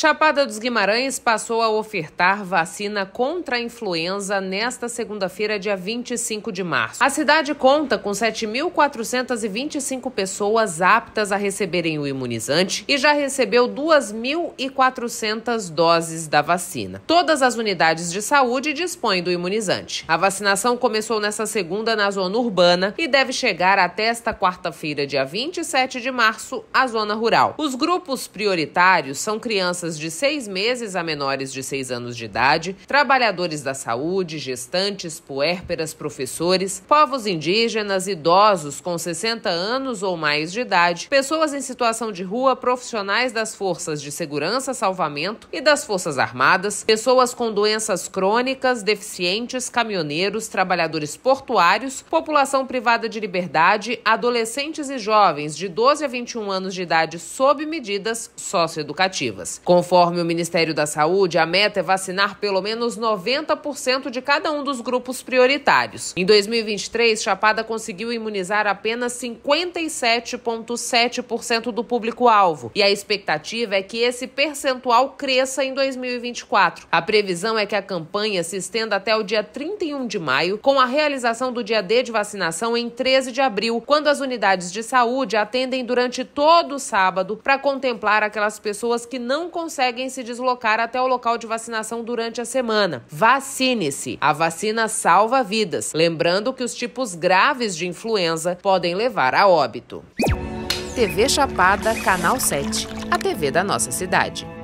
Chapada dos Guimarães passou a ofertar vacina contra a influenza nesta segunda-feira, dia 25 de março. A cidade conta com 7.425 pessoas aptas a receberem o imunizante e já recebeu 2.400 doses da vacina. Todas as unidades de saúde dispõem do imunizante. A vacinação começou nesta segunda na zona urbana e deve chegar até esta quarta-feira, dia 27 de março, à zona rural. Os grupos prioritários são crianças crianças de seis meses a menores de seis anos de idade, trabalhadores da saúde, gestantes, puérperas, professores, povos indígenas, idosos com 60 anos ou mais de idade, pessoas em situação de rua, profissionais das forças de segurança, salvamento e das forças armadas, pessoas com doenças crônicas, deficientes, caminhoneiros, trabalhadores portuários, população privada de liberdade, adolescentes e jovens de 12 a 21 anos de idade sob medidas socioeducativas. Com Conforme o Ministério da Saúde, a meta é vacinar pelo menos 90% de cada um dos grupos prioritários. Em 2023, Chapada conseguiu imunizar apenas 57,7% do público-alvo, e a expectativa é que esse percentual cresça em 2024. A previsão é que a campanha se estenda até o dia 31 de maio, com a realização do dia D de vacinação em 13 de abril, quando as unidades de saúde atendem durante todo o sábado para contemplar aquelas pessoas que não conseguem se deslocar até o local de vacinação durante a semana. Vacine-se. A vacina salva vidas. Lembrando que os tipos graves de influenza podem levar a óbito. TV Chapada, Canal 7, a TV da nossa cidade.